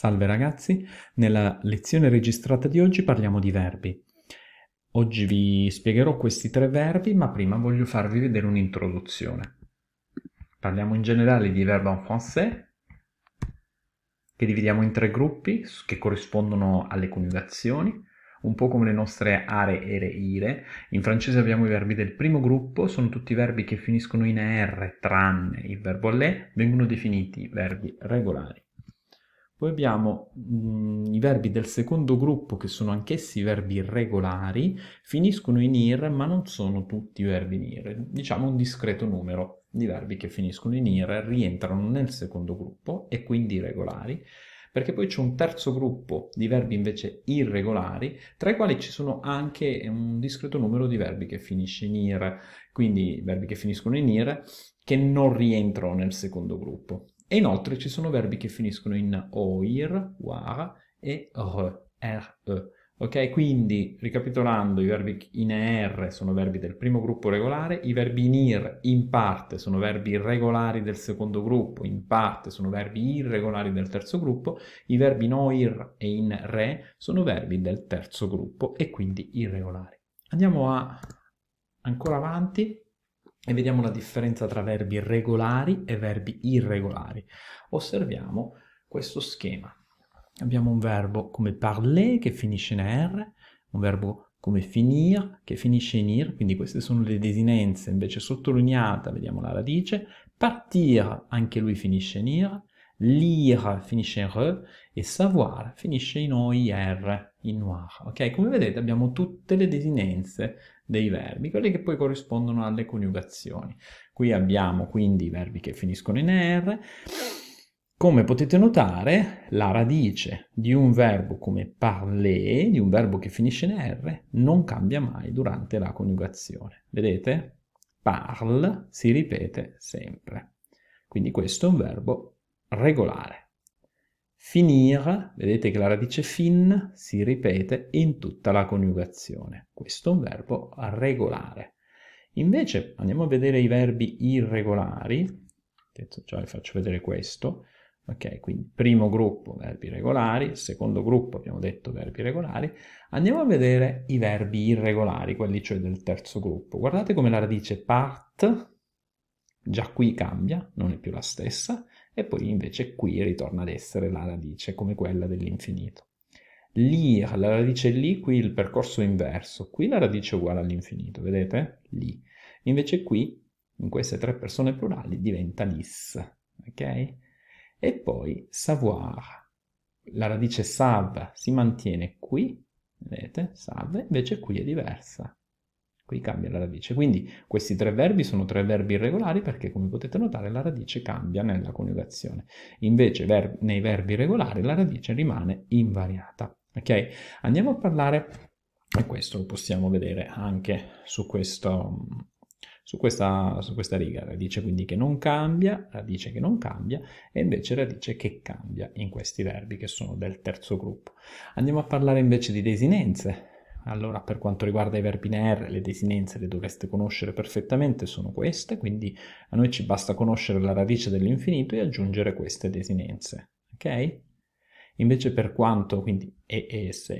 Salve ragazzi, nella lezione registrata di oggi parliamo di verbi. Oggi vi spiegherò questi tre verbi, ma prima voglio farvi vedere un'introduzione. Parliamo in generale di verbi en français, che dividiamo in tre gruppi che corrispondono alle coniugazioni, un po' come le nostre are, ere, ire. In francese abbiamo i verbi del primo gruppo, sono tutti verbi che finiscono in er, tranne il verbo aller, vengono definiti verbi regolari. Poi abbiamo mh, mm, i verbi del secondo gruppo che sono anch'essi verbi regolari, finiscono in ir ma non sono tutti verbi in ir, diciamo un discreto numero di verbi che finiscono in ir rientrano nel secondo gruppo e quindi regolari, perché poi c'è un terzo gruppo di verbi invece irregolari, tra i quali ci sono anche un discreto numero di verbi che finisce in ir, quindi verbi che finiscono in ir che non rientrano nel secondo gruppo. E inoltre ci sono verbi che finiscono in oir, war e re, re. Ok, quindi ricapitolando, i verbi in er sono verbi del primo gruppo regolare, i verbi in ir in parte sono verbi regolari del secondo gruppo, in parte sono verbi irregolari del terzo gruppo, i verbi in oir e in re sono verbi del terzo gruppo e quindi irregolari. Andiamo a... ancora avanti e vediamo la differenza tra verbi regolari e verbi irregolari. Osserviamo questo schema. Abbiamo un verbo come parler che finisce in R, un verbo come finir che finisce in ir, quindi queste sono le desinenze invece sottolineata, vediamo la radice, partir anche lui finisce in ir, lire finisce in re e savoir finisce in oir, in noir. Ok, come vedete abbiamo tutte le desinenze dei verbi, quelle che poi corrispondono alle coniugazioni. Qui abbiamo quindi i verbi che finiscono in r. Come potete notare, la radice di un verbo come parler, di un verbo che finisce in r, non cambia mai durante la coniugazione. Vedete? Parle si ripete sempre. Quindi questo è un verbo regolare. Finir, vedete che la radice fin si ripete in tutta la coniugazione. Questo è un verbo regolare. Invece andiamo a vedere i verbi irregolari, già vi faccio vedere questo, ok, quindi primo gruppo verbi regolari, secondo gruppo abbiamo detto verbi regolari, andiamo a vedere i verbi irregolari, quelli cioè del terzo gruppo. Guardate come la radice part, già qui cambia, non è più la stessa, e poi invece qui ritorna ad essere la radice come quella dell'infinito. L'ir, la radice lì, qui il percorso è inverso, qui la radice è uguale all'infinito, vedete? Lì. Invece qui, in queste tre persone plurali, diventa lis, ok? E poi savoir, la radice sav si mantiene qui, vedete? Sav, invece qui è diversa qui cambia la radice. Quindi questi tre verbi sono tre verbi irregolari perché, come potete notare, la radice cambia nella coniugazione. Invece ver nei verbi regolari la radice rimane invariata. Ok? Andiamo a parlare, e questo lo possiamo vedere anche su questo, su questa, su questa riga, radice quindi che non cambia, radice che non cambia e invece radice che cambia in questi verbi che sono del terzo gruppo. Andiamo a parlare invece di desinenze, allora, per quanto riguarda i verbi in R, le desinenze le dovreste conoscere perfettamente, sono queste, quindi a noi ci basta conoscere la radice dell'infinito e aggiungere queste desinenze, ok? Invece per quanto, quindi e, e, ES,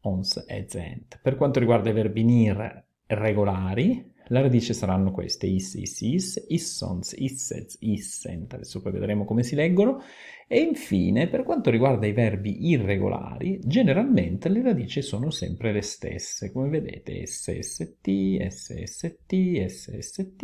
ONS e ZENT, per quanto riguarda i verbi in IR regolari, la radice saranno queste, is, is, is, issons, issets, issent, adesso poi vedremo come si leggono. E infine, per quanto riguarda i verbi irregolari, generalmente le radici sono sempre le stesse, come vedete, sst, sst, sst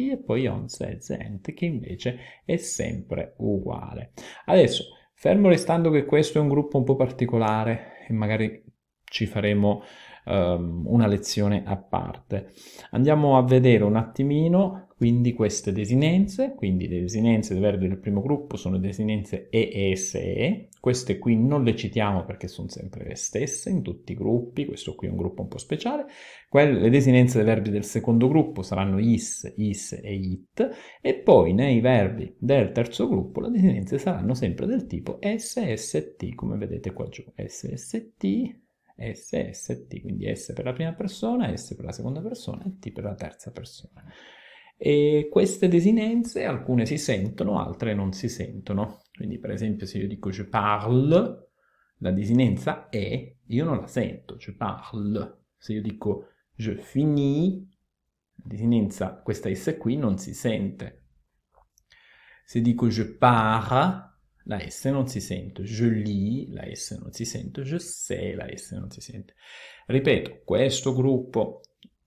e poi ons, ez, ent, che invece è sempre uguale. Adesso, fermo restando che questo è un gruppo un po' particolare e magari ci faremo um, una lezione a parte. Andiamo a vedere un attimino quindi queste desinenze, quindi le desinenze del verbo del primo gruppo sono desinenze E e SE, queste qui non le citiamo perché sono sempre le stesse in tutti i gruppi, questo qui è un gruppo un po' speciale, Quelle, le desinenze dei verbi del secondo gruppo saranno IS, IS e IT, e poi nei verbi del terzo gruppo le desinenze saranno sempre del tipo s, SST, come vedete qua giù, s, SST, S, S, T, quindi S per la prima persona, S per la seconda persona e T per la terza persona. E queste desinenze alcune si sentono, altre non si sentono. Quindi per esempio se io dico je parle, la desinenza è, io non la sento, je parle. Se io dico je finis, la desinenza, questa S qui non si sente. Se dico je pars, la S non si sente, je lis, la S non si sente, je sais, la S non si sente. Ripeto, questo gruppo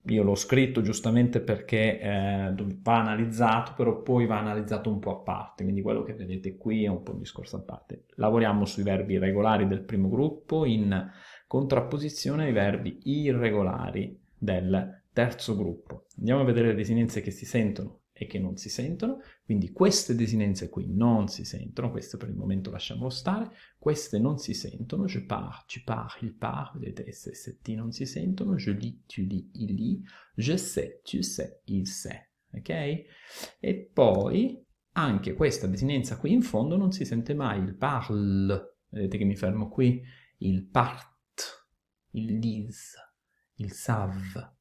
io l'ho scritto giustamente perché eh, va analizzato, però poi va analizzato un po' a parte, quindi quello che vedete qui è un po' un discorso a parte. Lavoriamo sui verbi regolari del primo gruppo in contrapposizione ai verbi irregolari del terzo gruppo. Andiamo a vedere le desinenze che si sentono e che non si sentono, quindi queste desinenze qui non si sentono, queste per il momento lasciamolo stare, queste non si sentono, je pars, tu pars, il part, vedete SST non si sentono, je lis, tu lis, il li, je sais, tu sais, il sait, ok? E poi anche questa desinenza qui in fondo non si sente mai, il parl, vedete che mi fermo qui, il part, il lis, il sav,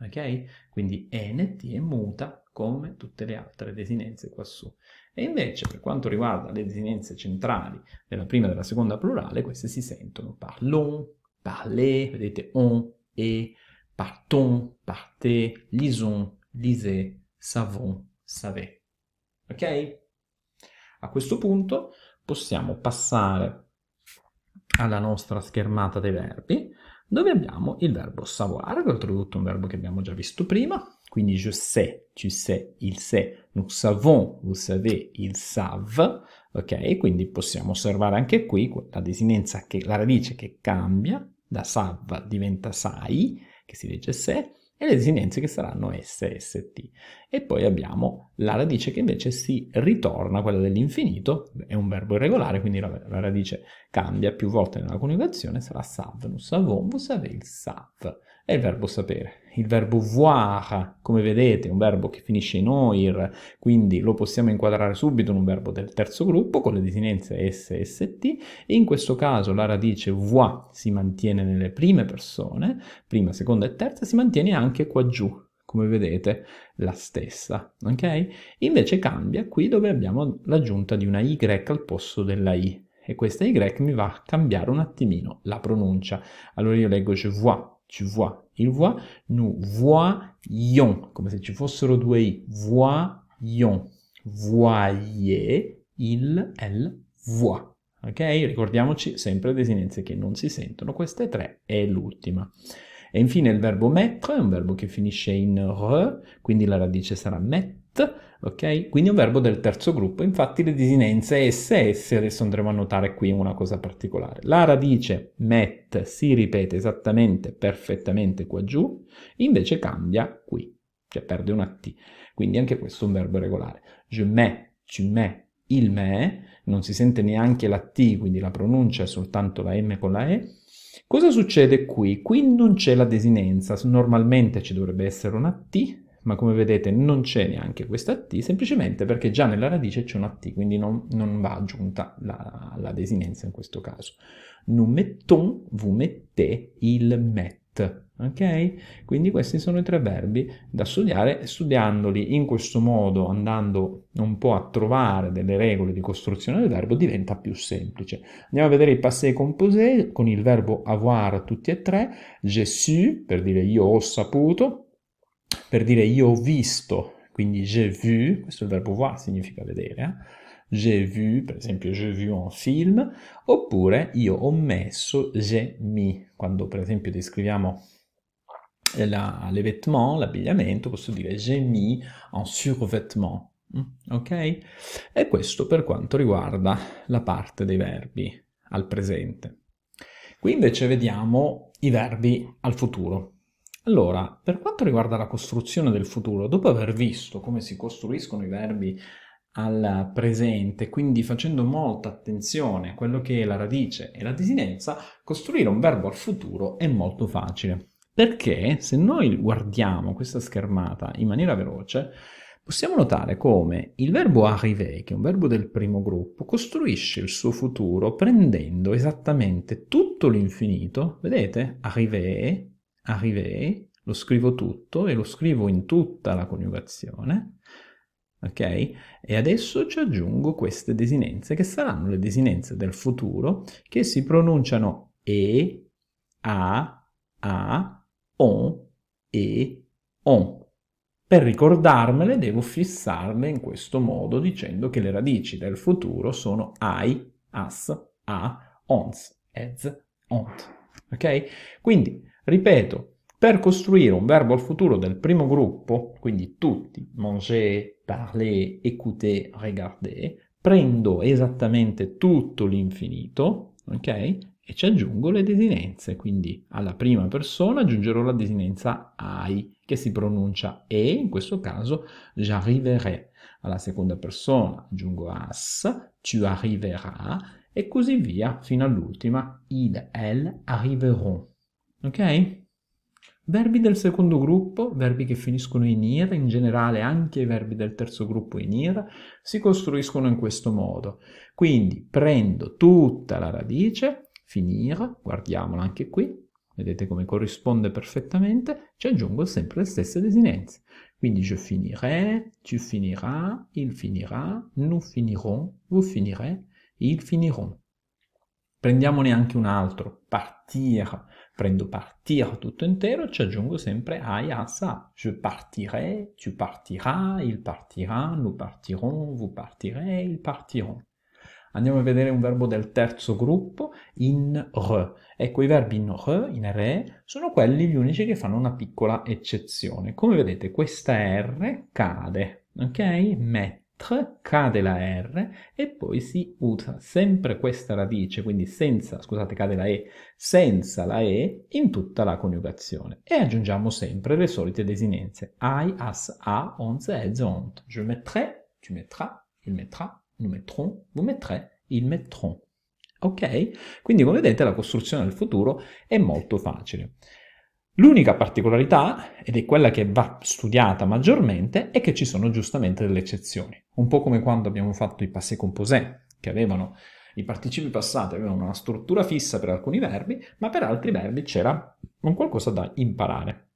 ok? Quindi ENT è muta, come tutte le altre desinenze quassù. E invece per quanto riguarda le desinenze centrali della prima e della seconda plurale, queste si sentono parlons, parler, vedete on, e, partons, parte, lisons, lisez, savons, savez. Ok? A questo punto possiamo passare alla nostra schermata dei verbi, dove abbiamo il verbo savoir, che ho tradotto un verbo che abbiamo già visto prima, quindi je sais, tu sais, il sait. Nous savons, vous savez, ils savent. Ok, quindi possiamo osservare anche qui la desinenza, che, la radice che cambia da sav diventa sai, che si legge se, e le desinenze che saranno s, st. E poi abbiamo la radice che invece si ritorna, quella dell'infinito, è un verbo irregolare, quindi la, la radice cambia più volte nella coniugazione sarà sav, non savon, vous savez il sav. È il verbo sapere. Il verbo voir, come vedete, è un verbo che finisce in oir, quindi lo possiamo inquadrare subito in un verbo del terzo gruppo con le desinenze s e st. in questo caso la radice voir si mantiene nelle prime persone, prima, seconda e terza, si mantiene anche qua giù, come vedete, la stessa, ok? Invece cambia qui dove abbiamo l'aggiunta di una Y al posto della I e questa Y mi va a cambiare un attimino la pronuncia. Allora io leggo je vois, tu vois, il vois, nous voyons, come se ci fossero due I, voyons, voyez, il, elle, voit. Ok? Ricordiamoci sempre desinenze che non si sentono, queste tre è l'ultima. E infine il verbo mettre, è un verbo che finisce in re, quindi la radice sarà mettre ok? Quindi un verbo del terzo gruppo, infatti le desinenze SS, adesso andremo a notare qui una cosa particolare. La radice met si ripete esattamente, perfettamente qua giù, invece cambia qui, cioè perde una T. Quindi anche questo è un verbo regolare. Je me, tu me, il me, non si sente neanche la T, quindi la pronuncia è soltanto la M con la E. Cosa succede qui? Qui non c'è la desinenza, normalmente ci dovrebbe essere una T, ma come vedete non c'è neanche questa T, semplicemente perché già nella radice c'è una T, quindi non, non va aggiunta la, la, desinenza in questo caso. Nous mettons, vous mettez, il met. Ok? Quindi questi sono i tre verbi da studiare, studiandoli in questo modo, andando un po' a trovare delle regole di costruzione del verbo, diventa più semplice. Andiamo a vedere i passé composé con il verbo avoir tutti e tre, je suis, per dire io ho saputo, per dire io ho visto, quindi j'ai vu, questo è il verbo voir, significa vedere, eh? j'ai vu, per esempio j'ai vu un film, oppure io ho messo j'ai mis, quando per esempio descriviamo la, les l'abbigliamento, posso dire j'ai mis un survêtement, mm? ok? E questo per quanto riguarda la parte dei verbi al presente. Qui invece vediamo i verbi al futuro. Allora, per quanto riguarda la costruzione del futuro, dopo aver visto come si costruiscono i verbi al presente, quindi facendo molta attenzione a quello che è la radice e la desinenza, costruire un verbo al futuro è molto facile. Perché se noi guardiamo questa schermata in maniera veloce, possiamo notare come il verbo arriver, che è un verbo del primo gruppo, costruisce il suo futuro prendendo esattamente tutto l'infinito, vedete? Arriver, arrivé, lo scrivo tutto e lo scrivo in tutta la coniugazione, ok? E adesso ci aggiungo queste desinenze che saranno le desinenze del futuro che si pronunciano e, a, a, on, e, on. Per ricordarmele devo fissarle in questo modo dicendo che le radici del futuro sono ai, as, a, ons, ez, ont. Ok? Quindi Ripeto, per costruire un verbo al futuro del primo gruppo, quindi tutti, manger, parler, écouter, regarder, prendo esattamente tutto l'infinito, ok? E ci aggiungo le desinenze, quindi alla prima persona aggiungerò la desinenza I, che si pronuncia e, in questo caso j'arriverai. Alla seconda persona aggiungo as, tu arriveras, e così via fino all'ultima, il, elle, arriveront. Ok? Verbi del secondo gruppo, verbi che finiscono in ir, in generale anche i verbi del terzo gruppo in ir, si costruiscono in questo modo. Quindi prendo tutta la radice, finir, guardiamola anche qui, vedete come corrisponde perfettamente, ci aggiungo sempre le stesse desinenze. Quindi je finirai, tu finiras, il finira, nous finirons, vous finirez, ils finiront. Prendiamone anche un altro, partir. Prendo partir tutto intero, ci aggiungo sempre ai a ça. Je partirai, tu partiras, il partirà, nous partirons, vous partirez, ils partiront. Andiamo a vedere un verbo del terzo gruppo, in re. Ecco, i verbi in re, in re, sono quelli gli unici che fanno una piccola eccezione. Come vedete, questa R cade, ok? Mette tr cade la r e poi si usa sempre questa radice, quindi senza, scusate, cade la e, senza la e in tutta la coniugazione. E aggiungiamo sempre le solite desinenze. I, as, a, onze, ez, ont. Je mettrai, tu mettras, il mettra, nous mettrons, vous mettrez, il mettrons. Ok? Quindi come vedete la costruzione del futuro è molto facile. L'unica particolarità, ed è quella che va studiata maggiormente, è che ci sono giustamente delle eccezioni. Un po' come quando abbiamo fatto i passé composé, che avevano i participi passati, avevano una struttura fissa per alcuni verbi, ma per altri verbi c'era un qualcosa da imparare.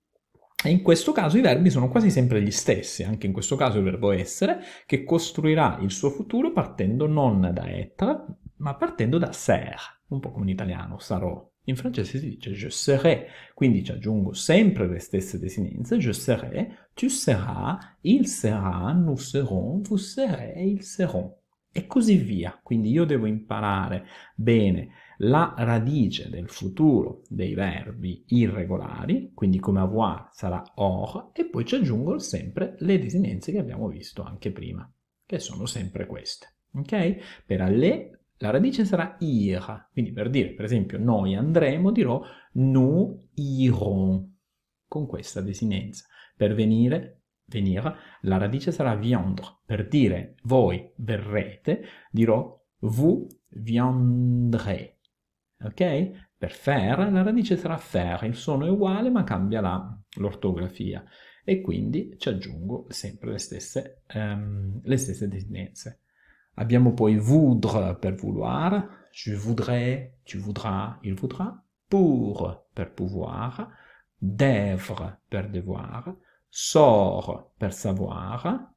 E in questo caso i verbi sono quasi sempre gli stessi, anche in questo caso il verbo essere, che costruirà il suo futuro partendo non da être, ma partendo da ser, un po' come in italiano, sarò. In francese si dice je serai, quindi ci aggiungo sempre le stesse desinenze, je serai, tu seras, il sera, nous serons, vous serez, ils seront. E così via. Quindi io devo imparare bene la radice del futuro dei verbi irregolari, quindi come avoir sarà or, e poi ci aggiungo sempre le desinenze che abbiamo visto anche prima, che sono sempre queste. Ok? Per aller la radice sarà ir, quindi per dire, per esempio, noi andremo dirò nous irons, con questa desinenza. Per venire, venire, la radice sarà viandre, per dire voi verrete dirò vous viendrez. Ok? Per faire la radice sarà fer, il suono è uguale ma cambia l'ortografia e quindi ci aggiungo sempre le stesse, um, le stesse desinenze. Abbiamo poi voudre per vouloir, je voudrais, tu voudras, il voudra, pour per pouvoir, d'èvre per devoir, sort per savoir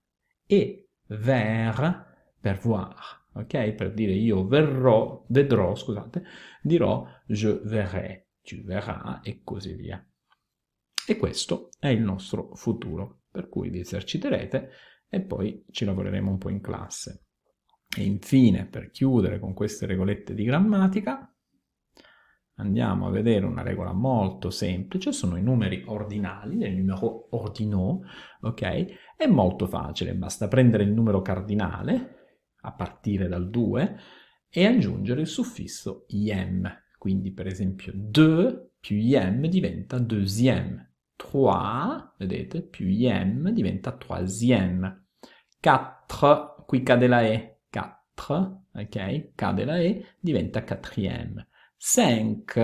e vers per voir. Ok? Per dire io verrò, vedrò, scusate, dirò je verrai, tu verras e così via. E questo è il nostro futuro, per cui vi eserciterete e poi ci lavoreremo un po' in classe. E infine, per chiudere con queste regolette di grammatica, andiamo a vedere una regola molto semplice, sono i numeri ordinali, il numero ordinò, ok? È molto facile, basta prendere il numero cardinale, a partire dal 2, e aggiungere il suffisso IM. Quindi per esempio 2 più IM diventa deuxième, 3, vedete, più IM diventa troisième, 4, qui cade la E, ok? Cade la E, diventa quatrième. Cinq,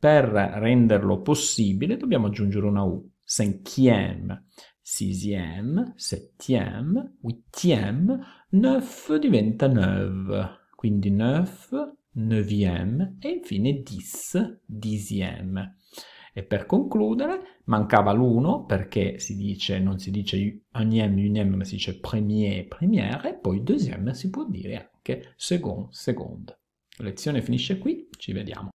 per renderlo possibile, dobbiamo aggiungere una U. Cinquième, sixième, septième, huitième, neuf diventa neuve. Quindi neuf, neuvième e infine dix, dixième. E per concludere, mancava l'uno perché si dice, non si dice unième, unième, ma si dice premier, première, e poi deuxième si può dire anche second, second. La lezione finisce qui, ci vediamo.